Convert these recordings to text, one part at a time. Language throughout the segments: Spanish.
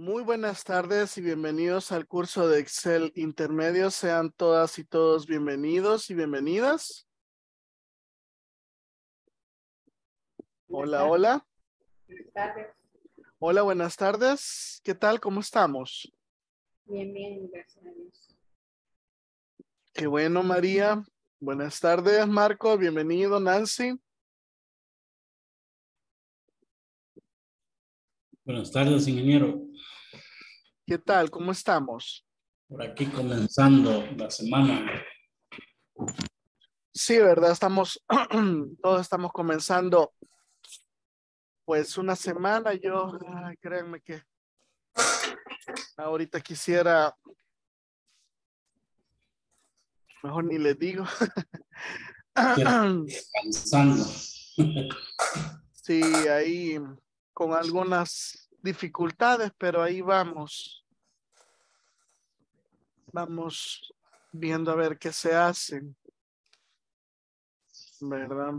Muy buenas tardes y bienvenidos al curso de Excel Intermedio. Sean todas y todos bienvenidos y bienvenidas. Hola, hola. Buenas Hola, buenas tardes. ¿Qué tal? ¿Cómo estamos? Bien, bien, gracias Qué bueno, María. Buenas tardes, Marco. Bienvenido, Nancy. Buenas tardes, ingeniero. ¿Qué tal? ¿Cómo estamos? Por aquí comenzando la semana. Sí, ¿verdad? Estamos, todos estamos comenzando pues una semana. Yo, ay, créanme que ahorita quisiera, mejor ni le digo. Descansando. Sí, ahí con algunas dificultades, pero ahí vamos. Vamos viendo a ver qué se hace. ¿Verdad?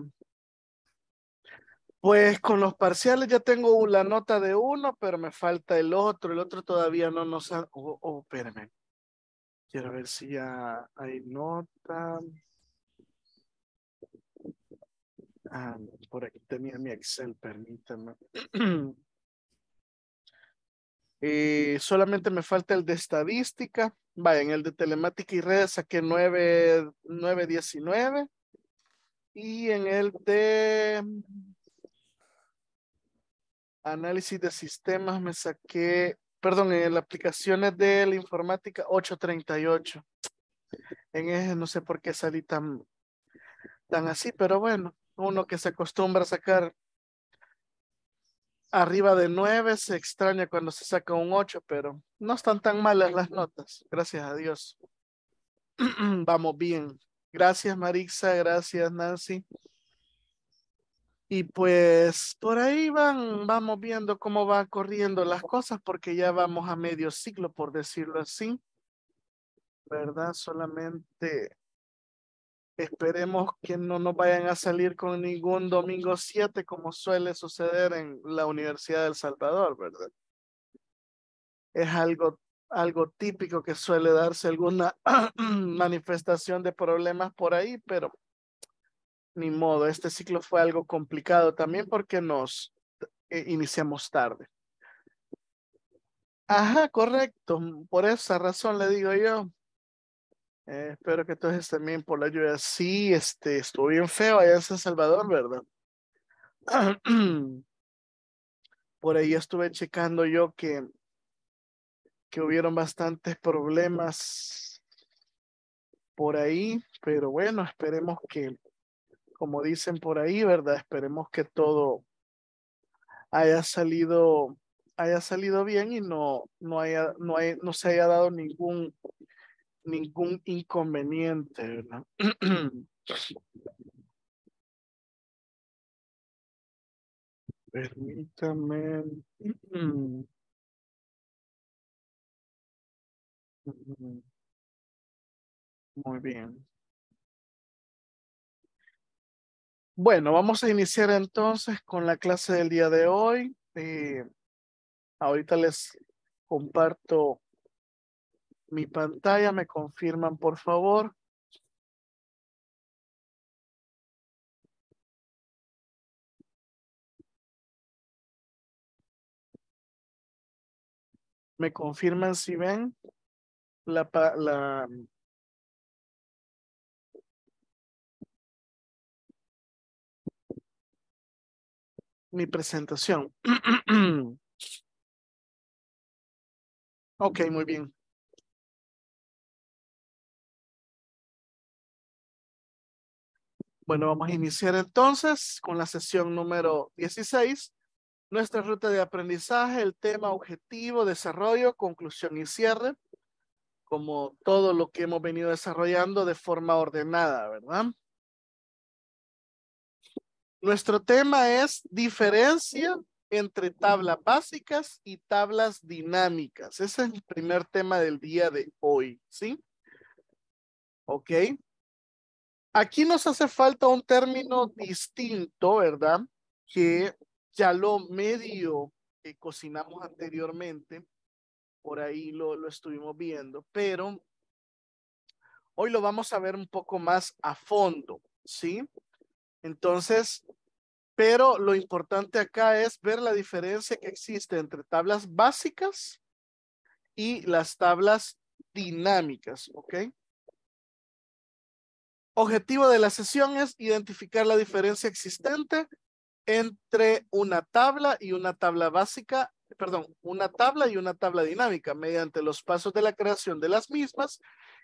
Pues con los parciales ya tengo la nota de uno, pero me falta el otro. El otro todavía no nos ha... Oh, oh Quiero ver si ya hay nota. Ah, por aquí tenía mi Excel, permítanme eh, solamente me falta el de estadística. Vaya, en el de telemática y redes saqué 919. Y en el de análisis de sistemas me saqué, perdón, en las aplicaciones de la informática 838. En ese no sé por qué salí tan, tan así, pero bueno uno que se acostumbra a sacar arriba de nueve, se extraña cuando se saca un ocho, pero no están tan malas las notas, gracias a Dios. Vamos bien. Gracias Marixa, gracias Nancy. Y pues por ahí van, vamos viendo cómo va corriendo las cosas porque ya vamos a medio siglo, por decirlo así. ¿Verdad? Solamente Esperemos que no nos vayan a salir con ningún domingo 7 como suele suceder en la Universidad del Salvador, ¿verdad? Es algo, algo típico que suele darse alguna manifestación de problemas por ahí, pero ni modo, este ciclo fue algo complicado también porque nos eh, iniciamos tarde. Ajá, correcto. Por esa razón le digo yo, eh, espero que entonces también por la lluvia. Sí, este, estuvo bien feo allá en San Salvador, ¿verdad? por ahí estuve checando yo que, que hubieron bastantes problemas por ahí, pero bueno, esperemos que, como dicen por ahí, ¿verdad? Esperemos que todo haya salido haya salido bien y no no haya no hay no se haya dado ningún ningún inconveniente, ¿verdad? Permítame. Muy bien. Bueno, vamos a iniciar entonces con la clase del día de hoy. Eh, ahorita les comparto mi pantalla. ¿Me confirman, por favor? ¿Me confirman si ven la, la mi presentación? Okay, muy bien. Bueno, vamos a iniciar entonces con la sesión número 16, nuestra ruta de aprendizaje, el tema objetivo, desarrollo, conclusión y cierre, como todo lo que hemos venido desarrollando de forma ordenada, ¿verdad? Nuestro tema es diferencia entre tablas básicas y tablas dinámicas. Ese es el primer tema del día de hoy, ¿sí? Ok. Aquí nos hace falta un término mm. distinto, ¿verdad? Que ya lo medio que cocinamos anteriormente, por ahí lo, lo estuvimos viendo, pero hoy lo vamos a ver un poco más a fondo, ¿sí? Entonces, pero lo importante acá es ver la diferencia que existe entre tablas básicas y las tablas dinámicas, ¿ok? Objetivo de la sesión es identificar la diferencia existente entre una tabla y una tabla básica, perdón, una tabla y una tabla dinámica mediante los pasos de la creación de las mismas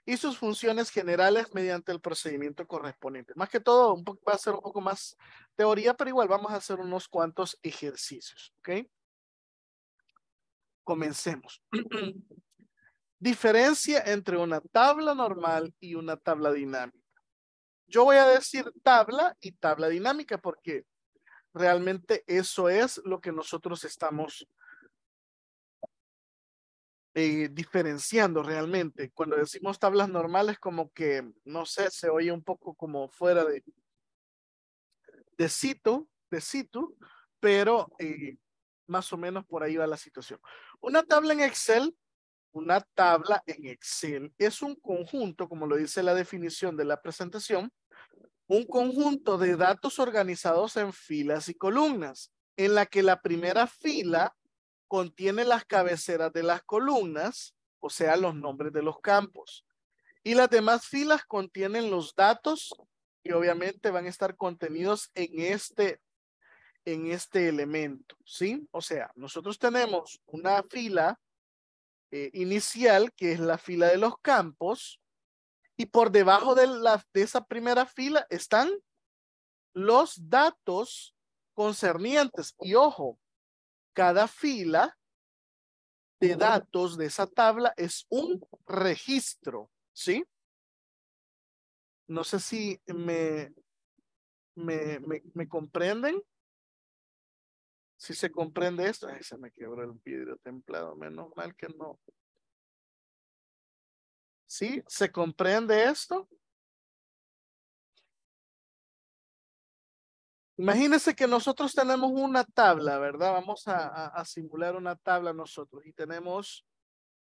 y sus funciones generales mediante el procedimiento correspondiente. Más que todo, un va a ser un poco más teoría, pero igual vamos a hacer unos cuantos ejercicios, ¿ok? Comencemos. Diferencia entre una tabla normal y una tabla dinámica. Yo voy a decir tabla y tabla dinámica porque realmente eso es lo que nosotros estamos eh, diferenciando realmente. Cuando decimos tablas normales, como que, no sé, se oye un poco como fuera de, de sitio, de situ, pero eh, más o menos por ahí va la situación. Una tabla en Excel una tabla en Excel es un conjunto, como lo dice la definición de la presentación, un conjunto de datos organizados en filas y columnas, en la que la primera fila contiene las cabeceras de las columnas, o sea, los nombres de los campos. Y las demás filas contienen los datos y obviamente van a estar contenidos en este, en este elemento, ¿sí? O sea, nosotros tenemos una fila eh, inicial, que es la fila de los campos, y por debajo de, la, de esa primera fila están los datos concernientes. Y ojo, cada fila de datos de esa tabla es un registro, ¿sí? No sé si me, me, me, me comprenden. Si se comprende esto, se me quebró el vidrio templado, menos mal que no. ¿Sí? ¿Se comprende esto? Imagínense que nosotros tenemos una tabla, ¿verdad? Vamos a, a, simular una tabla nosotros y tenemos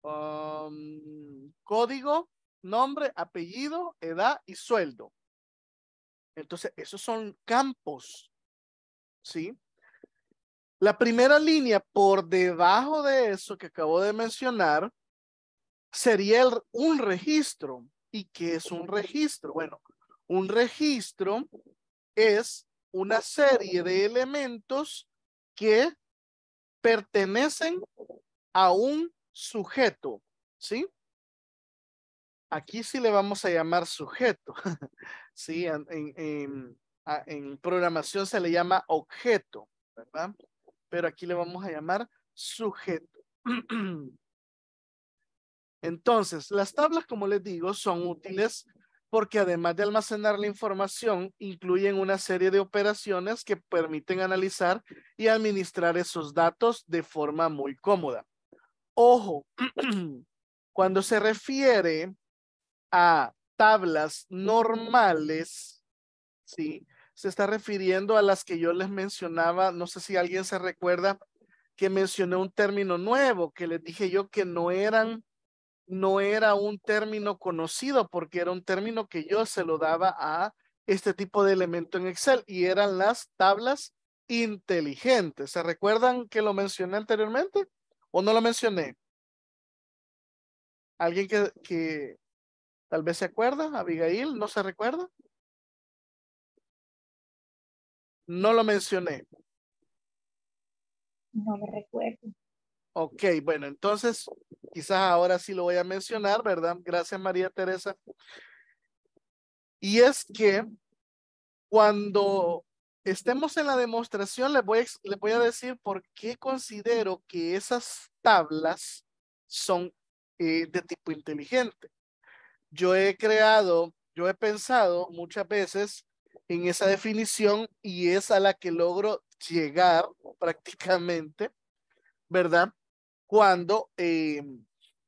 um, código, nombre, apellido, edad y sueldo. Entonces, esos son campos, ¿sí? La primera línea por debajo de eso que acabo de mencionar sería un registro. ¿Y qué es un registro? Bueno, un registro es una serie de elementos que pertenecen a un sujeto, ¿sí? Aquí sí le vamos a llamar sujeto, ¿sí? En, en programación se le llama objeto, ¿verdad? pero aquí le vamos a llamar sujeto. Entonces, las tablas, como les digo, son útiles porque además de almacenar la información, incluyen una serie de operaciones que permiten analizar y administrar esos datos de forma muy cómoda. Ojo, cuando se refiere a tablas normales, ¿sí? se está refiriendo a las que yo les mencionaba, no sé si alguien se recuerda que mencioné un término nuevo, que les dije yo que no eran, no era un término conocido, porque era un término que yo se lo daba a este tipo de elemento en Excel y eran las tablas inteligentes. ¿Se recuerdan que lo mencioné anteriormente o no lo mencioné? ¿Alguien que, que tal vez se acuerda? ¿Abigail no se recuerda? No lo mencioné. No me recuerdo. Ok, bueno, entonces quizás ahora sí lo voy a mencionar, ¿verdad? Gracias María Teresa. Y es que cuando estemos en la demostración, les voy, a, decir por qué considero que esas tablas son eh, de tipo inteligente. Yo he creado, yo he pensado muchas veces en esa definición y es a la que logro llegar prácticamente, ¿verdad? Cuando, eh,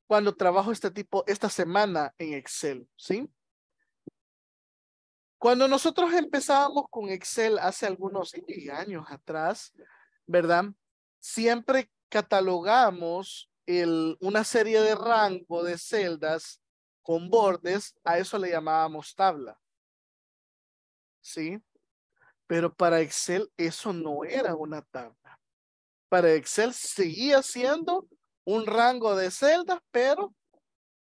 cuando trabajo este tipo, esta semana en Excel, ¿sí? Cuando nosotros empezábamos con Excel hace algunos años atrás, ¿verdad? Siempre catalogamos el, una serie de rango de celdas con bordes, a eso le llamábamos tabla. ¿sí? Pero para Excel eso no era una tabla. Para Excel seguía siendo un rango de celdas, pero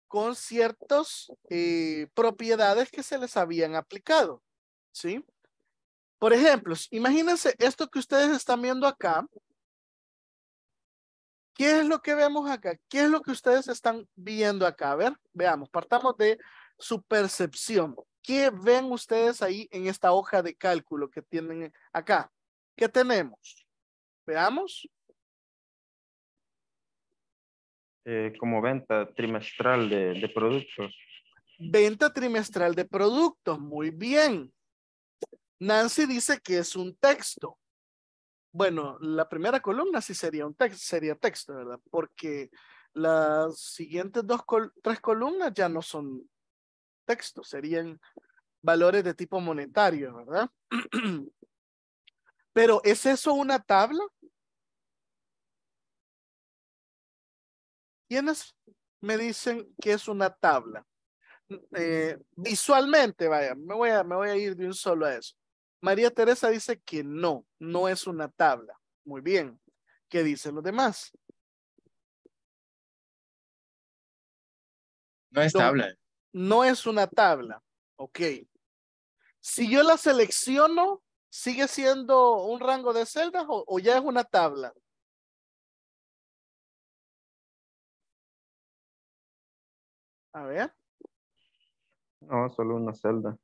con ciertas eh, propiedades que se les habían aplicado, ¿sí? Por ejemplo, imagínense esto que ustedes están viendo acá. ¿Qué es lo que vemos acá? ¿Qué es lo que ustedes están viendo acá? A ver, veamos, partamos de su percepción. ¿Qué ven ustedes ahí en esta hoja de cálculo que tienen acá? ¿Qué tenemos? Veamos. Eh, como venta trimestral de, productos. Venta trimestral de productos, muy bien. Nancy dice que es un texto. Bueno, la primera columna sí sería un texto, sería texto, ¿verdad? Porque las siguientes dos, tres columnas ya no son texto, serían valores de tipo monetario, ¿verdad? Pero ¿es eso una tabla? ¿Quiénes me dicen que es una tabla? Eh, visualmente, vaya, me voy, a, me voy a ir de un solo a eso. María Teresa dice que no, no es una tabla. Muy bien. ¿Qué dicen los demás? No es tabla no es una tabla, ok. Si yo la selecciono, ¿sigue siendo un rango de celdas o, ya es una tabla? A ver. No, solo una celda.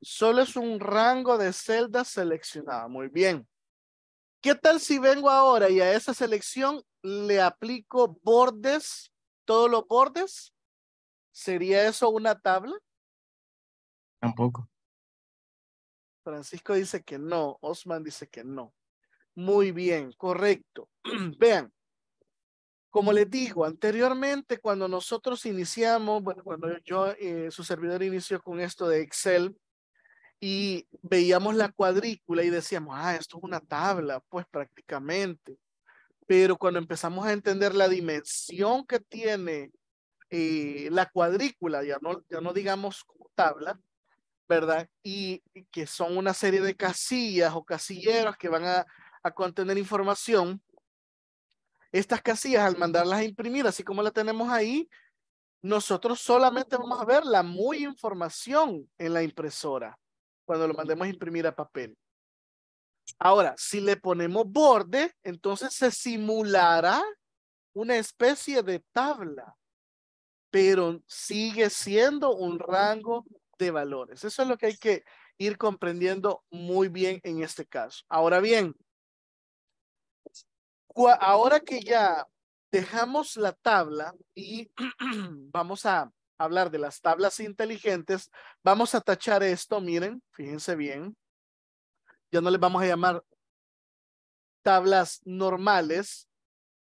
Solo es un rango de celdas seleccionada. Muy bien. ¿Qué tal si vengo ahora y a esa selección le aplico bordes, todos los bordes? ¿Sería eso una tabla? Tampoco. Francisco dice que no, Osman dice que no. Muy bien, correcto. Vean, como les digo, anteriormente cuando nosotros iniciamos, bueno, cuando yo, eh, su servidor inició con esto de Excel y veíamos la cuadrícula y decíamos, ah, esto es una tabla, pues prácticamente. Pero cuando empezamos a entender la dimensión que tiene eh, la cuadrícula, ya no, ya no digamos tabla, ¿verdad? Y, que son una serie de casillas o casilleros que van a, a contener información. Estas casillas, al mandarlas a imprimir, así como la tenemos ahí, nosotros solamente vamos a ver la muy información en la impresora cuando lo mandemos a imprimir a papel. Ahora, si le ponemos borde, entonces se simulará una especie de tabla pero sigue siendo un rango de valores. Eso es lo que hay que ir comprendiendo muy bien en este caso. Ahora bien, ahora que ya dejamos la tabla y vamos a hablar de las tablas inteligentes, vamos a tachar esto, miren, fíjense bien. Ya no le vamos a llamar tablas normales,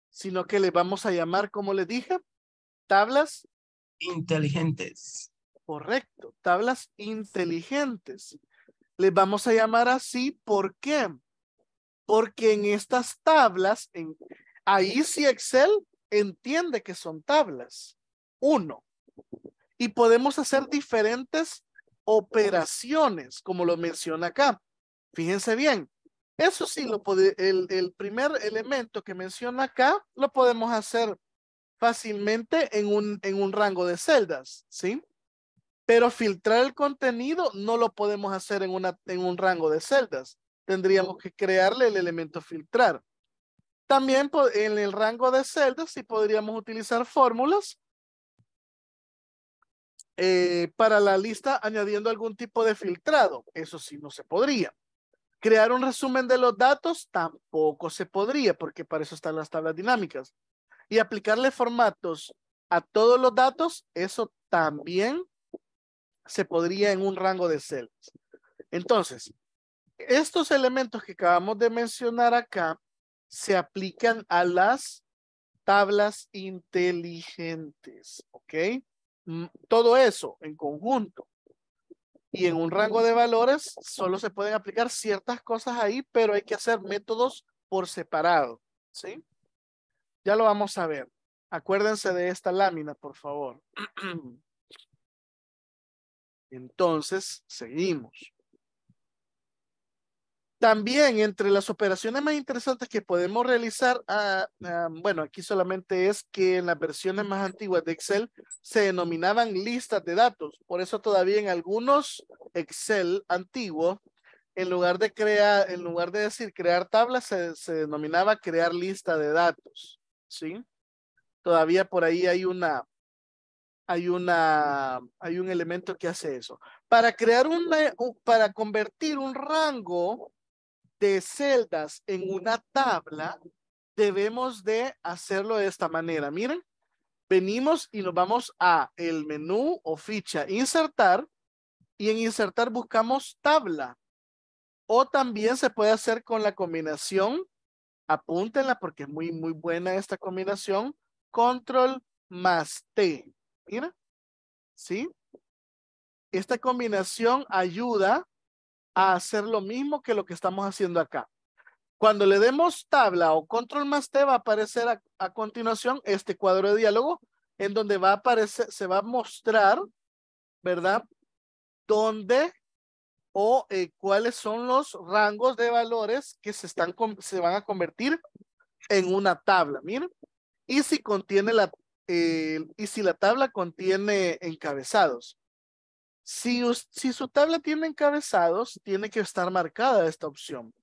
sino que le vamos a llamar, como les dije, tablas inteligentes. Correcto, tablas inteligentes. Les vamos a llamar así, ¿por qué? Porque en estas tablas, en, ahí sí Excel entiende que son tablas. Uno. Y podemos hacer diferentes operaciones, como lo menciona acá. Fíjense bien, eso sí, lo puede, el, el, primer elemento que menciona acá lo podemos hacer fácilmente en un, en un rango de celdas, ¿sí? Pero filtrar el contenido no lo podemos hacer en, una, en un rango de celdas. Tendríamos que crearle el elemento filtrar. También en el rango de celdas sí podríamos utilizar fórmulas eh, para la lista añadiendo algún tipo de filtrado. Eso sí no se podría. Crear un resumen de los datos tampoco se podría porque para eso están las tablas dinámicas. Y aplicarle formatos a todos los datos, eso también se podría en un rango de celdas. Entonces, estos elementos que acabamos de mencionar acá se aplican a las tablas inteligentes, ¿ok? Mm, todo eso en conjunto. Y en un rango de valores solo se pueden aplicar ciertas cosas ahí, pero hay que hacer métodos por separado, ¿sí? Ya lo vamos a ver. Acuérdense de esta lámina, por favor. Entonces, seguimos. También entre las operaciones más interesantes que podemos realizar, ah, ah, bueno, aquí solamente es que en las versiones más antiguas de Excel se denominaban listas de datos. Por eso todavía en algunos Excel antiguos, en lugar de crear, en lugar de decir crear tablas, se denominaba crear lista de datos. ¿sí? Todavía por ahí hay una, hay una, hay un elemento que hace eso. Para crear una, para convertir un rango de celdas en una tabla, debemos de hacerlo de esta manera. Miren, venimos y nos vamos a el menú o ficha insertar y en insertar buscamos tabla. O también se puede hacer con la combinación Apúntenla porque es muy, muy buena esta combinación. Control más T. Mira. ¿Sí? Esta combinación ayuda a hacer lo mismo que lo que estamos haciendo acá. Cuando le demos tabla o control más T va a aparecer a, continuación este cuadro de diálogo en donde va a aparecer, se va a mostrar, ¿verdad? Donde o eh, cuáles son los rangos de valores que se, están, se van a convertir en una tabla. Miren, y si contiene la, eh, y si la tabla contiene encabezados. Si, si su tabla tiene encabezados, tiene que estar marcada esta opción.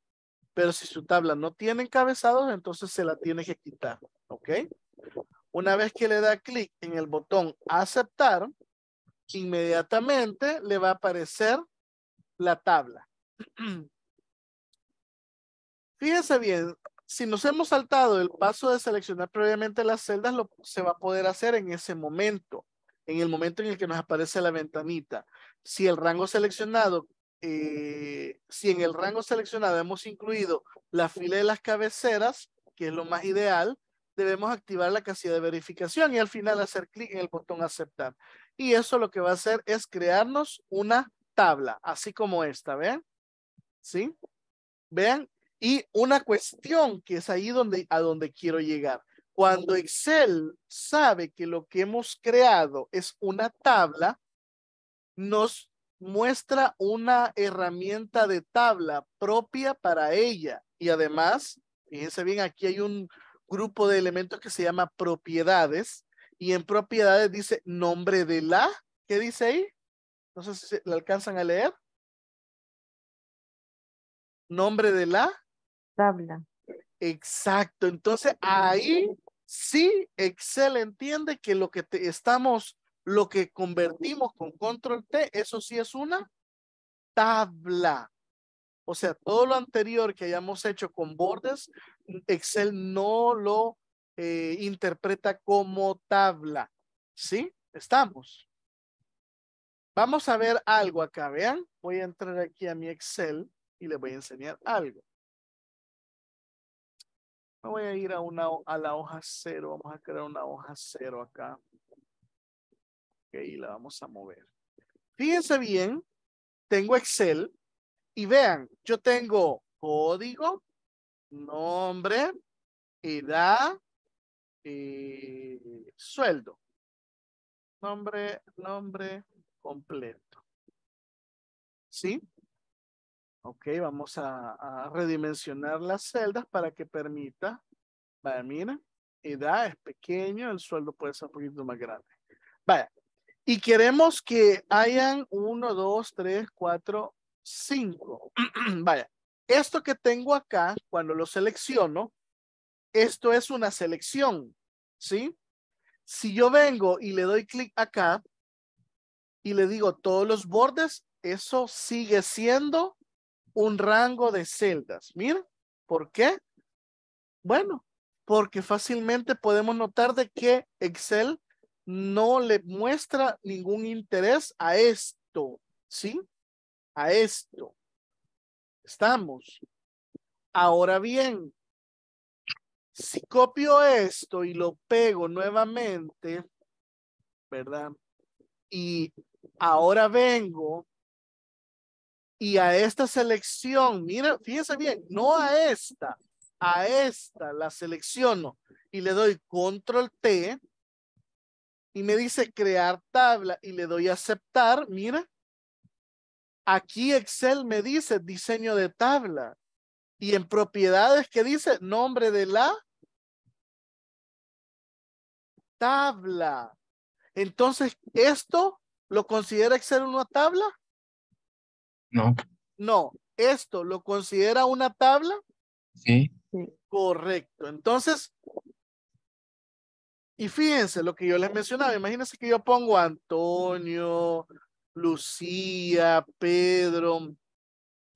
Pero si su tabla no tiene encabezados, entonces se la tiene que quitar. ¿Ok? Una vez que le da clic en el botón aceptar, inmediatamente le va a aparecer la tabla. Fíjense bien, si nos hemos saltado el paso de seleccionar previamente las celdas, lo, se va a poder hacer en ese momento, en el momento en el que nos aparece la ventanita. Si el rango seleccionado, eh, si en el rango seleccionado hemos incluido la fila de las cabeceras, que es lo más ideal, debemos activar la casilla de verificación y al final hacer clic en el botón aceptar. Y eso lo que va a hacer es crearnos una tabla, así como esta, ¿vean? ¿Sí? ¿Vean? Y una cuestión que es ahí donde, a donde quiero llegar. Cuando Excel sabe que lo que hemos creado es una tabla, nos muestra una herramienta de tabla propia para ella. Y además, fíjense bien, aquí hay un grupo de elementos que se llama propiedades. Y en propiedades dice nombre de la, ¿qué dice ahí? No sé si la alcanzan a leer. Nombre de la tabla. Exacto. Entonces ahí sí Excel entiende que lo que estamos, lo que convertimos con control T, eso sí es una tabla. O sea, todo lo anterior que hayamos hecho con bordes, Excel no lo eh, interpreta como tabla. ¿Sí? Estamos. Vamos a ver algo acá, vean. Voy a entrar aquí a mi Excel y les voy a enseñar algo. Me voy a ir a, una, a la hoja cero. Vamos a crear una hoja cero acá. Ok, y la vamos a mover. Fíjense bien, tengo Excel y vean, yo tengo código, nombre, edad y eh, sueldo. Nombre, nombre, completo. ¿Sí? Ok, vamos a, redimensionar las celdas para que permita, vaya, mira, edad es pequeño, el sueldo puede ser un poquito más grande. Vaya, y queremos que hayan uno, dos, tres, cuatro, cinco, Vaya, esto que tengo acá, cuando lo selecciono, esto es una selección, ¿sí? Si yo vengo y le doy clic acá, y le digo todos los bordes, eso sigue siendo un rango de celdas. Mira, ¿por qué? Bueno, porque fácilmente podemos notar de que Excel no le muestra ningún interés a esto, ¿sí? A esto. Estamos. Ahora bien, si copio esto y lo pego nuevamente, ¿verdad? Y Ahora vengo y a esta selección, mira, fíjense bien, no a esta, a esta la selecciono y le doy control T y me dice crear tabla y le doy aceptar, mira. Aquí Excel me dice diseño de tabla y en propiedades que dice nombre de la tabla. Entonces, esto ¿Lo considera ser una tabla? No. No, esto lo considera una tabla. Sí. Correcto. Entonces, y fíjense lo que yo les mencionaba. Imagínense que yo pongo Antonio, Lucía, Pedro,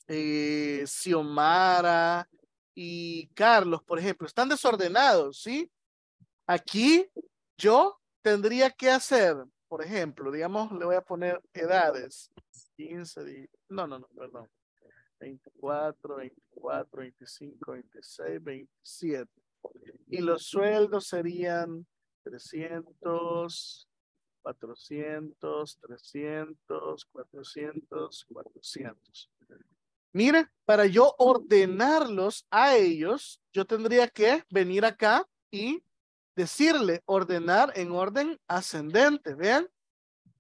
eh, Xiomara y Carlos, por ejemplo. Están desordenados, ¿sí? Aquí yo tendría que hacer por ejemplo, digamos, le voy a poner edades, 15, no, no, no, perdón, 24, 24, 25, 26, 27. Y los sueldos serían 300, 400, 300, 400, 400. Mira, para yo ordenarlos a ellos, yo tendría que venir acá y decirle ordenar en orden ascendente, ¿vean?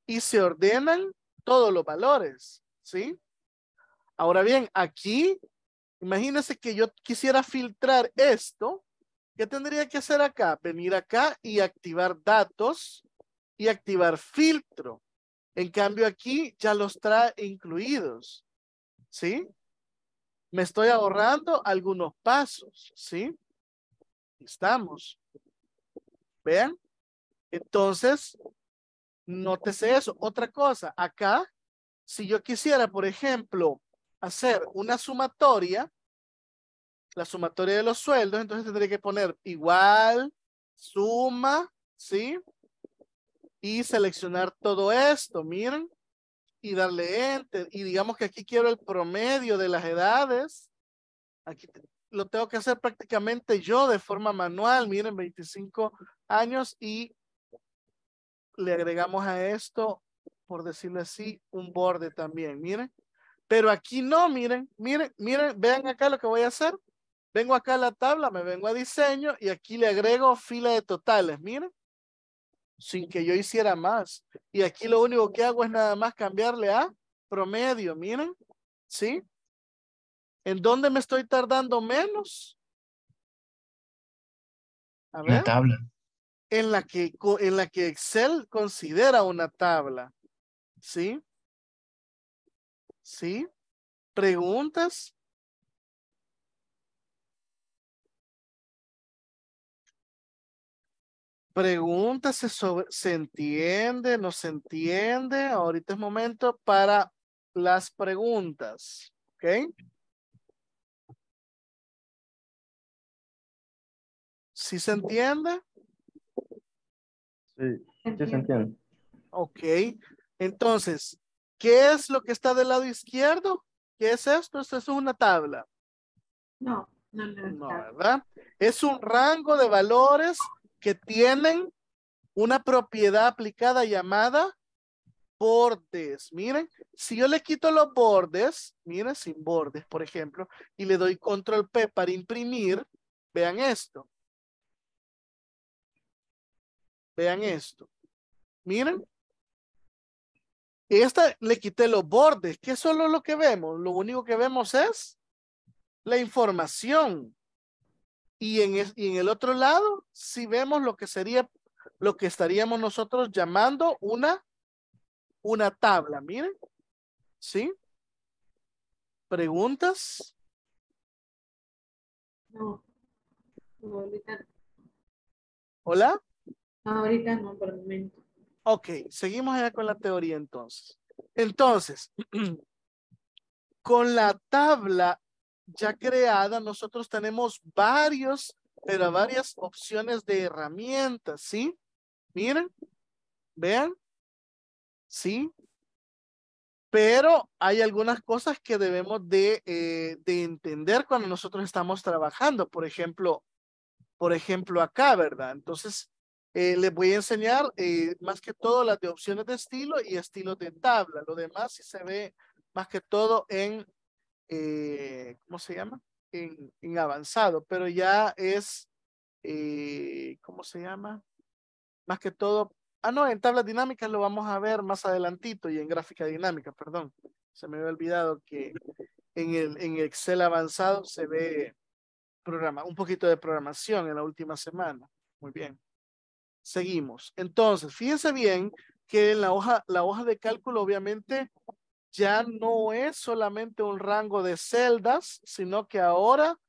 Y se ordenan todos los valores, ¿sí? Ahora bien, aquí, imagínense que yo quisiera filtrar esto. ¿Qué tendría que hacer acá? Venir acá y activar datos y activar filtro. En cambio aquí ya los trae incluidos, ¿sí? Me estoy ahorrando algunos pasos, ¿sí? Estamos. ¿Vean? Entonces, nótese eso. Otra cosa, acá, si yo quisiera, por ejemplo, hacer una sumatoria, la sumatoria de los sueldos, entonces tendría que poner igual, suma, ¿sí? Y seleccionar todo esto, miren, y darle enter. Y digamos que aquí quiero el promedio de las edades. Aquí lo tengo que hacer prácticamente yo de forma manual, miren, 25 años y le agregamos a esto, por decirlo así, un borde también, miren. Pero aquí no, miren, miren, miren, vean acá lo que voy a hacer. Vengo acá a la tabla, me vengo a diseño y aquí le agrego fila de totales, miren. Sin que yo hiciera más. Y aquí lo único que hago es nada más cambiarle a promedio, miren. ¿Sí? ¿En dónde me estoy tardando menos? La tabla. En la, que, en la que Excel considera una tabla. ¿Sí? ¿Sí? ¿Preguntas? Preguntas, se, ¿se entiende? ¿No se entiende? Ahorita es momento para las preguntas. ¿Ok? ¿Sí se entiende? Sí, sí se entiende. Ok, entonces, ¿qué es lo que está del lado izquierdo? ¿Qué es esto? ¿Esto es una tabla? No, no, es. No, ¿verdad? Es un rango de valores que tienen una propiedad aplicada llamada bordes. Miren, si yo le quito los bordes, miren, sin bordes, por ejemplo, y le doy control P para imprimir, vean esto. Vean esto. Miren. Esta le quité los bordes, que solo lo que vemos. Lo único que vemos es la información. Y en, en el otro lado, si vemos lo que sería, lo que estaríamos nosotros llamando una, una tabla. Miren. ¿Sí? ¿Preguntas? No. ¿Hola? Ahorita no, por el momento. Ok, seguimos allá con la teoría entonces. Entonces, con la tabla ya creada, nosotros tenemos varios, pero varias opciones de herramientas, ¿sí? Miren, vean, ¿sí? Pero hay algunas cosas que debemos de, eh, de entender cuando nosotros estamos trabajando. Por ejemplo, por ejemplo acá, ¿verdad? Entonces, eh, les voy a enseñar eh, más que todo las de opciones de estilo y estilos de tabla. Lo demás sí se ve más que todo en, eh, ¿cómo se llama? En, avanzado, pero ya es, ¿cómo se llama? Más que todo, ah, no, en tabla dinámicas lo vamos a ver más adelantito y en gráfica dinámica, perdón. Se me había olvidado que en, en Excel avanzado se ve programa, un poquito de programación en la última semana. Muy bien. Seguimos. Entonces, fíjense bien que la hoja, la hoja de cálculo obviamente ya no es solamente un rango de celdas, sino que ahora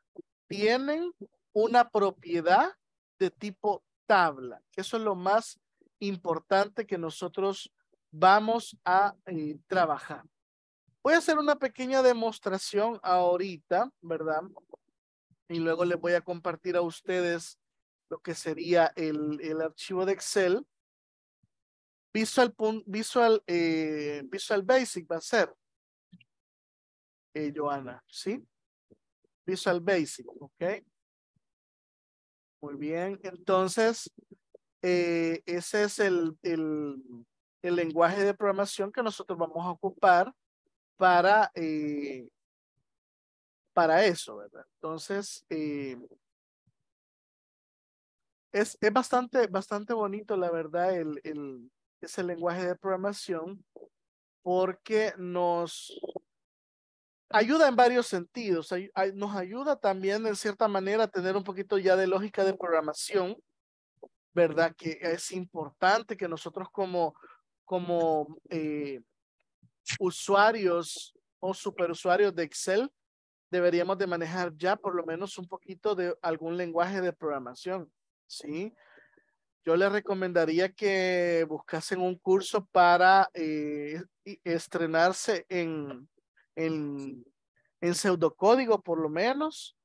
tienen una propiedad de tipo tabla. Eso es lo más importante que nosotros vamos a eh, trabajar. Voy a hacer una pequeña demostración ahorita, ¿verdad? Y luego les voy a compartir a ustedes lo que sería el, el archivo de Excel, Visual, Visual, eh, Visual Basic va a ser, eh, Joana, ¿sí? Visual Basic, ¿ok? Muy bien, entonces, eh, ese es el, el, el, lenguaje de programación que nosotros vamos a ocupar para, eh, para eso, ¿verdad? Entonces, es, bastante, bastante bonito, la verdad, el, ese lenguaje de programación, porque nos ayuda en varios sentidos. nos ayuda también, en cierta manera, a tener un poquito ya de lógica de programación, ¿verdad? Que es importante que nosotros como, como eh, usuarios o superusuarios de Excel deberíamos de manejar ya por lo menos un poquito de algún lenguaje de programación. ¿sí? Yo les recomendaría que buscasen un curso para eh, e-, estrenarse en, pseudocódigo, por lo menos,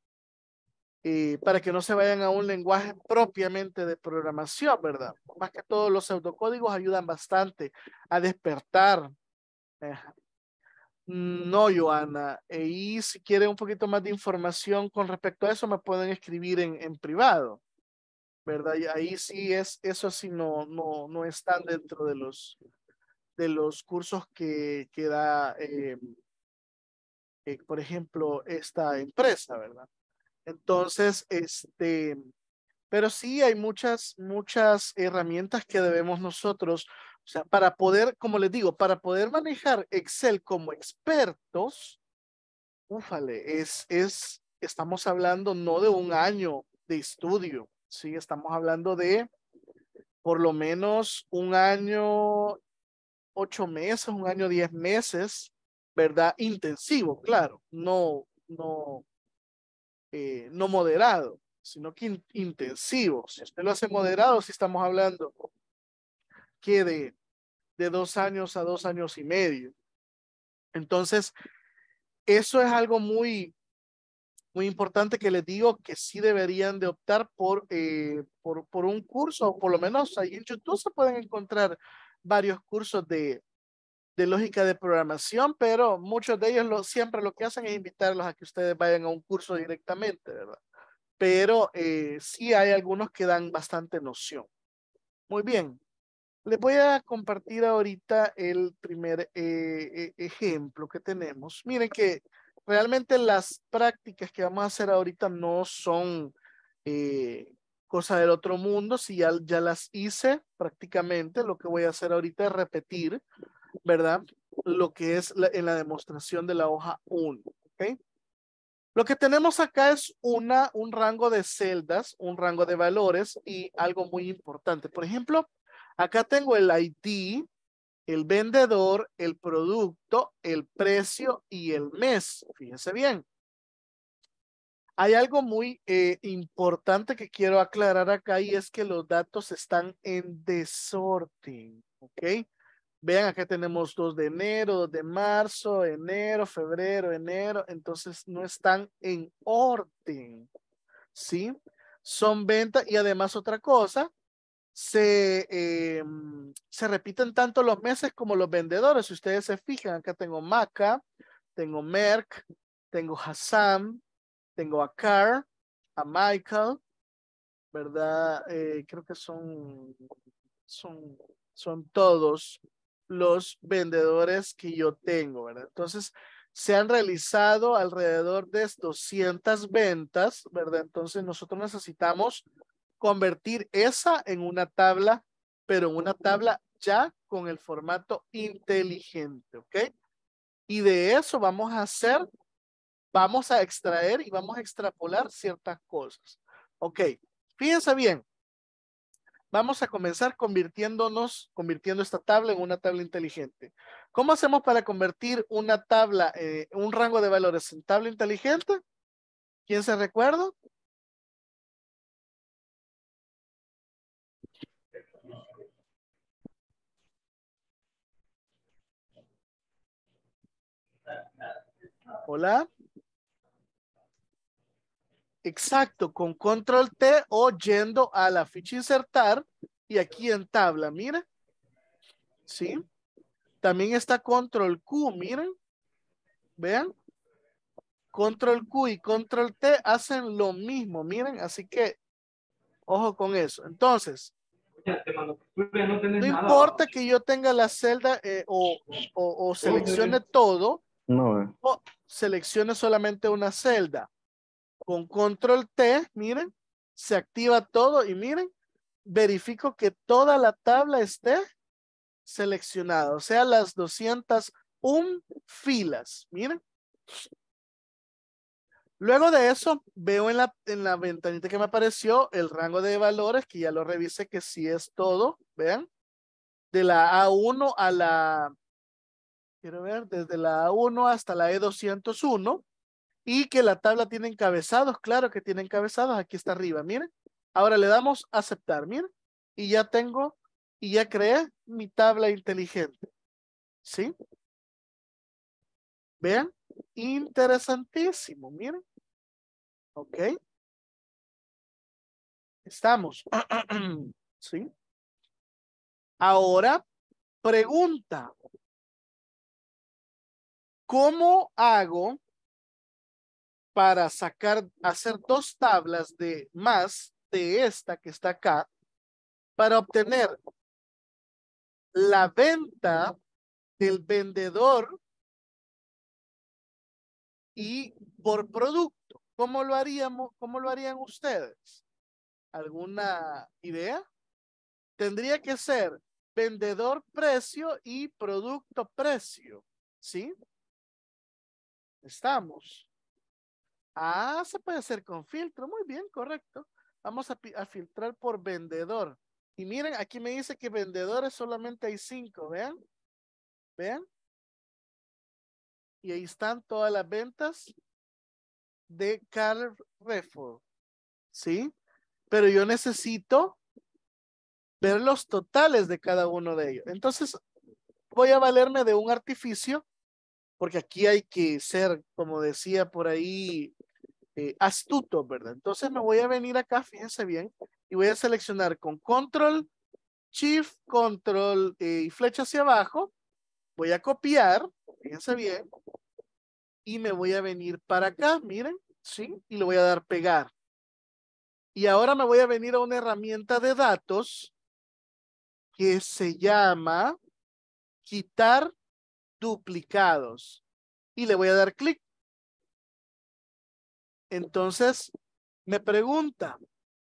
eh, para que no se vayan a un lenguaje propiamente de programación, ¿verdad? Más que todo, los pseudocódigos ayudan bastante a despertar. Eh, no, Joana. Y si quieren un poquito más de información con respecto a eso, me pueden escribir en privado. ¿verdad? Y ahí sí es, eso sí no, no, no dentro de los, de los cursos que, que da, eh, eh, por ejemplo, esta empresa, ¿verdad? Entonces, este, pero sí hay muchas, muchas herramientas que debemos nosotros, o sea, para poder, como les digo, para poder manejar Excel como expertos, ufale, es, es, estamos hablando no de un año de estudio, ¿sí? Estamos hablando de por lo menos un año, ocho meses, un año, diez meses, ¿verdad? Intensivo, claro, no, no, eh, no moderado, sino que intensivo. Si usted lo hace moderado, si estamos hablando que de, de dos años a dos años y medio. Entonces, eso es algo muy, muy importante que les digo que sí deberían de optar por, eh, por, por, un curso, por lo menos ahí en YouTube se pueden encontrar varios cursos de, de lógica de programación, pero muchos de ellos lo, siempre lo que hacen es invitarlos a que ustedes vayan a un curso directamente, ¿verdad? Pero eh, sí hay algunos que dan bastante noción. Muy bien, les voy a compartir ahorita el primer eh, e, ejemplo que tenemos. Miren que realmente las prácticas que vamos a hacer ahorita no son eh, cosa del otro mundo. Si ya, las hice prácticamente, lo que voy a hacer ahorita es repetir, ¿verdad? Lo que es en la demostración de la hoja 1. ¿Ok? Lo que tenemos acá es una, un rango de celdas, un rango de valores y algo muy importante. Por ejemplo, acá tengo el ID, el vendedor, el producto, el precio y el mes. Fíjense bien. Hay algo muy eh, importante que quiero aclarar acá y es que los datos están en desorden. ¿Ok? Vean, acá tenemos dos de enero, dos de marzo, enero, febrero, enero. Entonces no están en orden. ¿Sí? Son ventas y además otra cosa, se, eh, se repiten tanto los meses como los vendedores. Si ustedes se fijan, acá tengo Maca, tengo Merck, tengo Hassan, tengo a Carr, a Michael, ¿verdad? Eh, creo que son, son, son todos los vendedores que yo tengo, ¿verdad? Entonces, se han realizado alrededor de 200 ventas, ¿verdad? Entonces nosotros necesitamos convertir esa en una tabla, pero en una tabla ya con el formato inteligente, ¿ok? Y de eso vamos a hacer, vamos a extraer y vamos a extrapolar ciertas cosas. Ok, fíjense bien. Vamos a comenzar convirtiéndonos, convirtiendo esta tabla en una tabla inteligente. ¿Cómo hacemos para convertir una tabla, eh, un rango de valores en tabla inteligente? ¿Quién se recuerda? Hola. Exacto, con control T o yendo a la ficha insertar y aquí en tabla, mira. ¿Sí? También está control Q, miren. Vean. Control Q y control T hacen lo mismo, miren, así que ojo con eso. Entonces, no importa que yo tenga la celda eh, o seleccione todo, no. Eh. O seleccione solamente una celda. Con control T, miren, se activa todo y miren, verifico que toda la tabla esté seleccionada, o sea, las 201 filas, miren. Luego de eso, veo en la, en la ventanita que me apareció el rango de valores, que ya lo revisé que sí es todo, vean, de la A1 a la quiero ver, desde la a 1 hasta la E201 y que la tabla tiene encabezados, claro que tiene encabezados, aquí está arriba, miren. Ahora le damos aceptar, miren, y ya tengo, y ya creé mi tabla inteligente, ¿sí? Vean, interesantísimo, miren. Ok. Estamos, ¿sí? Ahora, pregunta, ¿Cómo hago para sacar, hacer dos tablas de más de esta que está acá para obtener la venta del vendedor y por producto. ¿Cómo lo haríamos? ¿Cómo lo harían ustedes? ¿Alguna idea? Tendría que ser vendedor precio y producto precio, ¿sí? Estamos. Ah, se puede hacer con filtro. Muy bien, correcto. Vamos a, filtrar por vendedor. Y miren, aquí me dice que vendedores solamente hay cinco, vean. Vean. Y ahí están todas las ventas de Carl Refor. ¿Sí? Pero yo necesito ver los totales de cada uno de ellos. Entonces, voy a valerme de un artificio porque aquí hay que ser, como decía por ahí, eh, astuto, ¿verdad? Entonces me voy a venir acá, fíjense bien, y voy a seleccionar con control, shift, control eh, y flecha hacia abajo. Voy a copiar, fíjense bien, y me voy a venir para acá, miren, ¿sí? Y le voy a dar pegar. Y ahora me voy a venir a una herramienta de datos que se llama quitar duplicados. Y le voy a dar clic. Entonces, me pregunta,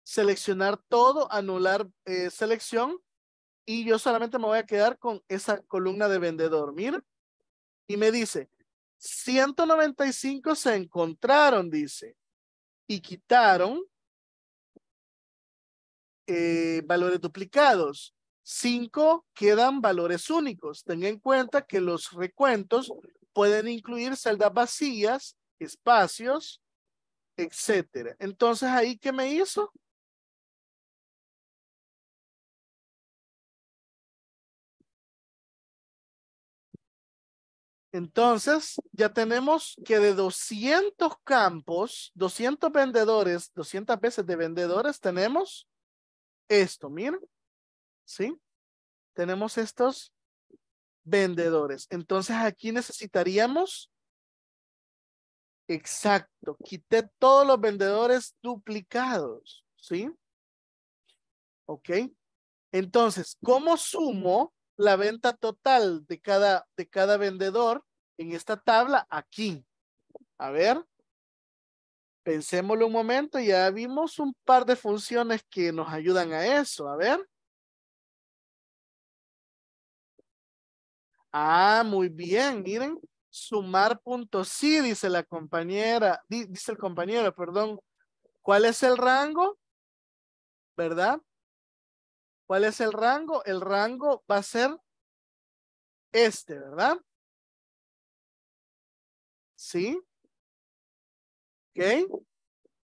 seleccionar todo, anular eh, selección. Y yo solamente me voy a quedar con esa columna de vendedor. Mira. Y me dice, 195 se encontraron, dice. Y quitaron eh, valores duplicados. Cinco, quedan valores únicos. Ten en cuenta que los recuentos pueden incluir celdas vacías, espacios, etcétera. Entonces, ¿ahí qué me hizo? Entonces, ya tenemos que de 200 campos, 200 vendedores, 200 veces de vendedores, tenemos esto, miren. ¿sí? Tenemos estos vendedores. Entonces aquí necesitaríamos, exacto, quité todos los vendedores duplicados, ¿sí? Ok. Entonces, ¿cómo sumo la venta total de cada, de cada vendedor en esta tabla aquí? A ver, pensémoslo un momento, ya vimos un par de funciones que nos ayudan a eso. A ver, Ah, muy bien, miren, sumar punto Sí, dice la compañera, dice el compañero, perdón. ¿Cuál es el rango? ¿Verdad? ¿Cuál es el rango? El rango va a ser este, ¿verdad? ¿Sí? ¿Ok?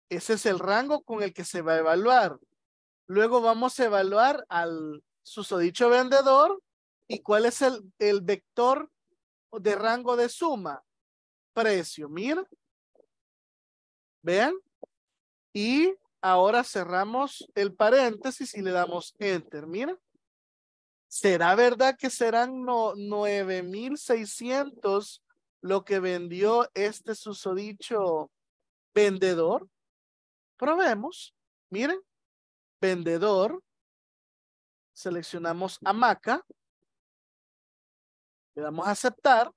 Ese es el rango con el que se va a evaluar. Luego vamos a evaluar al susodicho vendedor ¿Y cuál es el, vector de rango de suma? Precio, mira. ¿Vean? Y ahora cerramos el paréntesis y le damos enter, mira. ¿Será verdad que serán 9,600 lo que vendió este susodicho vendedor? Probemos. Miren, vendedor. Seleccionamos hamaca. Le damos a aceptar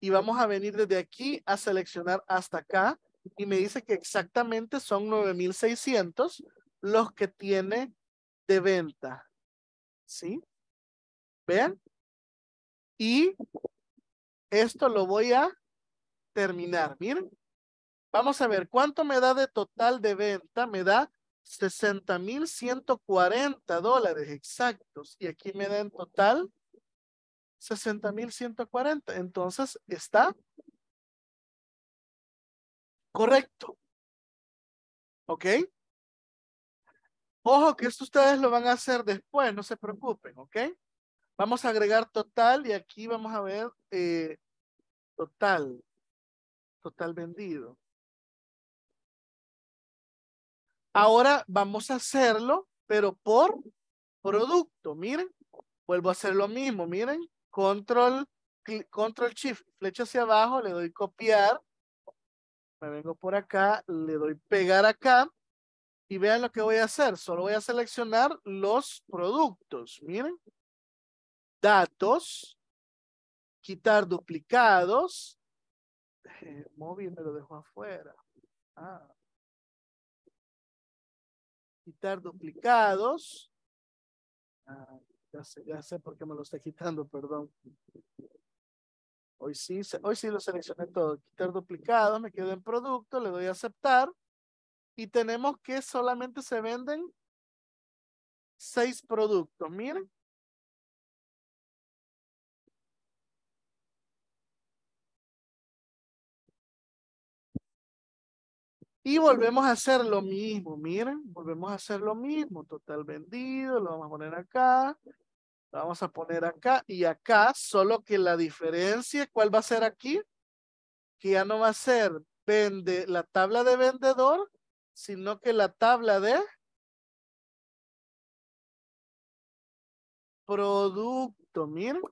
y vamos a venir desde aquí a seleccionar hasta acá y me dice que exactamente son 9,600 los que tiene de venta. ¿Sí? ¿Vean? Y esto lo voy a terminar. Miren. Vamos a ver, ¿cuánto me da de total de venta? Me da 60,140 dólares exactos. Y aquí me da en total 60,140. Entonces, está correcto. ¿Ok? Ojo que esto ustedes lo van a hacer después, no se preocupen, ¿ok? Vamos a agregar total y aquí vamos a ver eh, total, total vendido. Ahora vamos a hacerlo, pero por producto, miren. Vuelvo a hacer lo mismo, miren control, control shift, flecha hacia abajo, le doy copiar, me vengo por acá, le doy pegar acá y vean lo que voy a hacer. Solo voy a seleccionar los productos. Miren, datos, quitar duplicados. móvil me lo dejo afuera. Ah. Quitar duplicados. Ah. Ya sé, ya sé por qué me lo está quitando, perdón. Hoy sí, hoy sí lo seleccioné todo. Quitar duplicado, me quedo en producto, le doy a aceptar. Y tenemos que solamente se venden seis productos. Miren. Y volvemos a hacer lo mismo, miren, volvemos a hacer lo mismo, total vendido, lo vamos a poner acá, vamos a poner acá y acá, solo que la diferencia, ¿cuál va a ser aquí? Que ya no va a ser vende, la tabla de vendedor, sino que la tabla de producto, miren.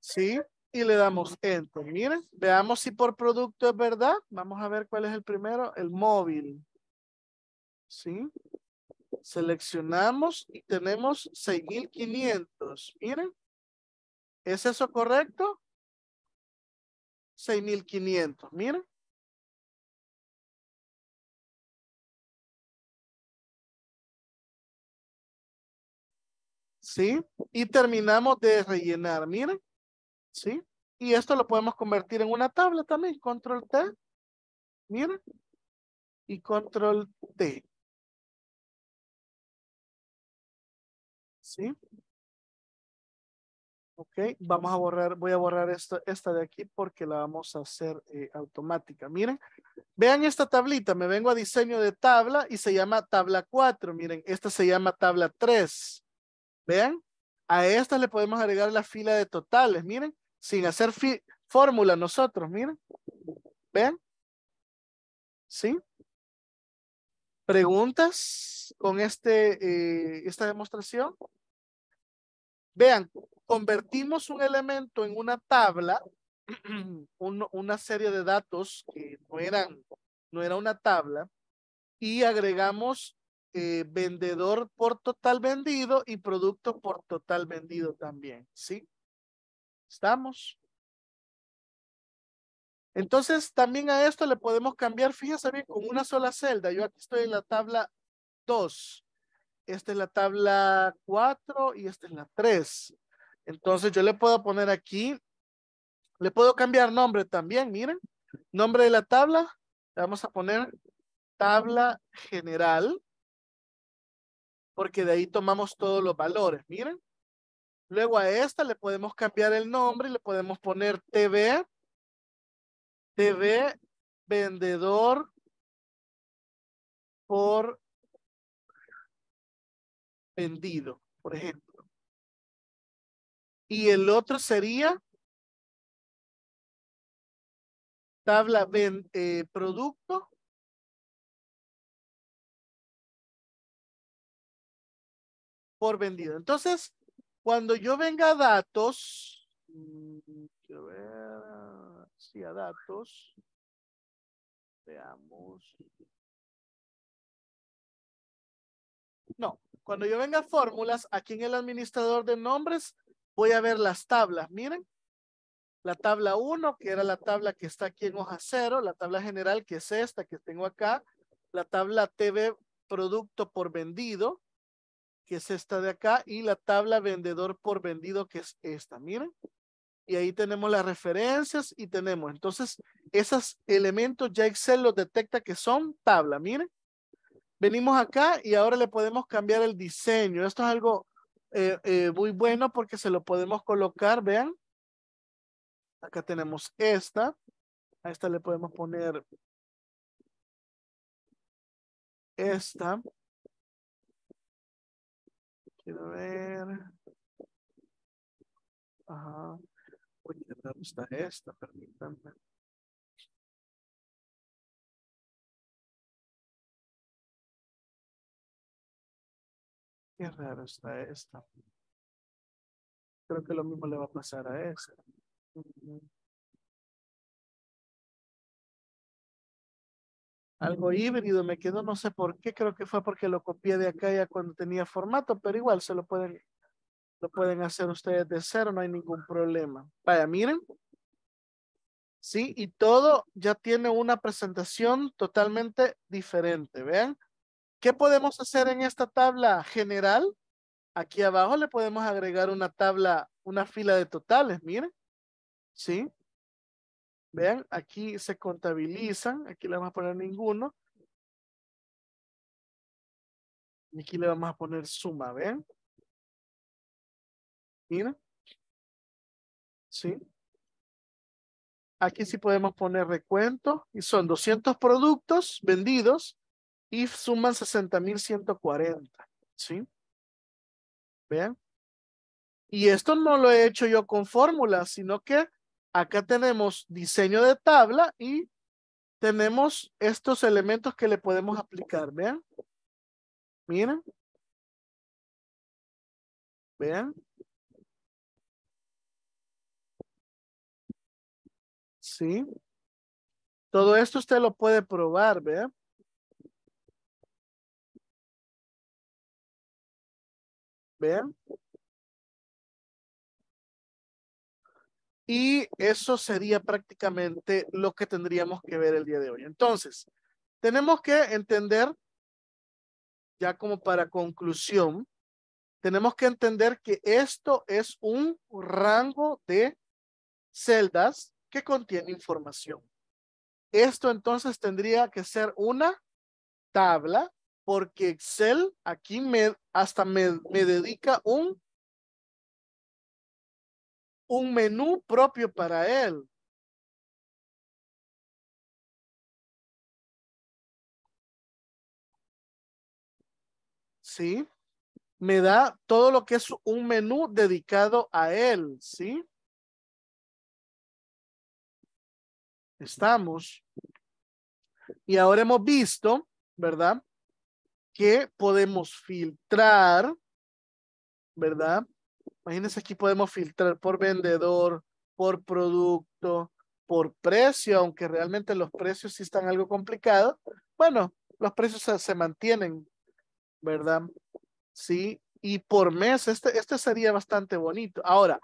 ¿Sí? y le damos enter. Miren, veamos si por producto es verdad. Vamos a ver cuál es el primero, el móvil. ¿Sí? Seleccionamos y tenemos 6500. Miren. ¿Es eso correcto? 6500. Miren. ¿Sí? Y terminamos de rellenar. Miren. ¿Sí? Y esto lo podemos convertir en una tabla también. Control T. Miren. Y control T. ¿Sí? Ok, vamos a borrar, voy a borrar esto, esta de aquí porque la vamos a hacer eh, automática. Miren, vean esta tablita, me vengo a diseño de tabla y se llama tabla 4. Miren, esta se llama tabla 3. Vean, a esta le podemos agregar la fila de totales. Miren, sin hacer fórmula nosotros, miren. Vean. ¿Sí? ¿Preguntas con este, eh, esta demostración? Vean, convertimos un elemento en una tabla, una serie de datos que no eran, no era una tabla, y agregamos eh, vendedor por total vendido y producto por total vendido también, ¿sí? ¿Estamos? Entonces, también a esto le podemos cambiar, fíjese bien, con una sola celda. Yo aquí estoy en la tabla 2. Esta es la tabla 4 y esta es la 3. Entonces, yo le puedo poner aquí, le puedo cambiar nombre también, miren. Nombre de la tabla, le vamos a poner tabla general, porque de ahí tomamos todos los valores, miren. Luego a esta le podemos cambiar el nombre y le podemos poner TV, TV vendedor por vendido, por ejemplo. Y el otro sería tabla eh, producto por vendido. Entonces, cuando yo venga a datos, quiero mm, ver, si a datos, veamos. No, cuando yo venga a fórmulas, aquí en el administrador de nombres, voy a ver las tablas, miren. La tabla 1, que era la tabla que está aquí en hoja 0, la tabla general, que es esta que tengo acá, la tabla TV producto por vendido, que es esta de acá, y la tabla vendedor por vendido, que es esta, miren. Y ahí tenemos las referencias y tenemos, entonces, esos elementos ya Excel los detecta que son tabla, miren. Venimos acá y ahora le podemos cambiar el diseño. Esto es algo eh, eh, muy bueno porque se lo podemos colocar, vean. Acá tenemos esta. A esta le podemos poner esta. Quiero ver. Ajá. Oye, me gusta esta, permítanme. Qué raro está esta. Creo que lo mismo le va a pasar a esa. algo híbrido me quedó, no sé por qué, creo que fue porque lo copié de acá ya cuando tenía formato, pero igual se lo pueden, lo pueden hacer ustedes de cero, no hay ningún problema. Vaya, miren. Sí, y todo ya tiene una presentación totalmente diferente, vean. ¿Qué podemos hacer en esta tabla general? Aquí abajo le podemos agregar una tabla, una fila de totales, miren. ¿Sí? Vean, aquí se contabilizan, aquí le vamos a poner ninguno. Y aquí le vamos a poner suma, ven Mira. Sí. Aquí sí podemos poner recuento y son 200 productos vendidos y suman 60,140. ¿Sí? Vean. Y esto no lo he hecho yo con fórmulas, sino que Acá tenemos diseño de tabla y tenemos estos elementos que le podemos aplicar. Vean. Miren. Vean. Sí. Todo esto usted lo puede probar, vean. Vean. Y eso sería prácticamente lo que tendríamos que ver el día de hoy. Entonces, tenemos que entender, ya como para conclusión, tenemos que entender que esto es un rango de celdas que contiene información. Esto entonces tendría que ser una tabla porque Excel aquí me, hasta me, me dedica un un menú propio para él. ¿Sí? Me da todo lo que es un menú dedicado a él, ¿sí? Estamos. Y ahora hemos visto, ¿verdad? Que podemos filtrar, ¿verdad? Imagínense, aquí podemos filtrar por vendedor, por producto, por precio, aunque realmente los precios sí están algo complicados. Bueno, los precios se, mantienen, ¿verdad? Sí, y por mes, este, este, sería bastante bonito. Ahora,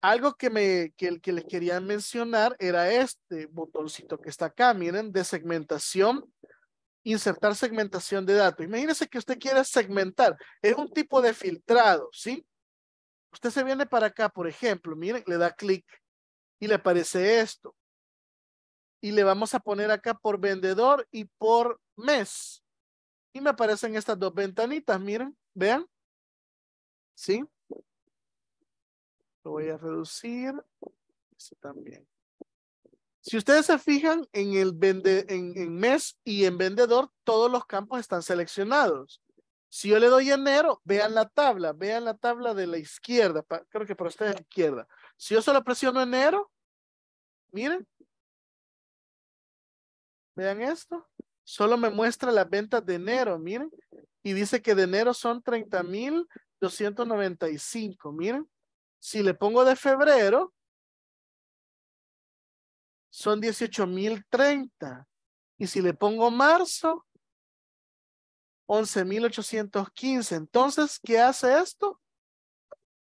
algo que, me, que, que les quería mencionar era este botoncito que está acá, miren, de segmentación, insertar segmentación de datos. Imagínense que usted quiere segmentar, es un tipo de filtrado, ¿sí? Usted se viene para acá, por ejemplo, miren, le da clic y le aparece esto. Y le vamos a poner acá por vendedor y por mes. Y me aparecen estas dos ventanitas, miren, vean. ¿Sí? Lo voy a reducir. Eso este también. Si ustedes se fijan en el en mes y en vendedor, todos los campos están seleccionados. Si yo le doy enero, vean la tabla, vean la tabla de la izquierda, creo que para ustedes la izquierda. Si yo solo presiono enero, miren, vean esto, solo me muestra las venta de enero, miren, y dice que de enero son 30,295, miren. Si le pongo de febrero, son 18,030. Y si le pongo marzo, 11.815. Entonces, ¿qué hace esto?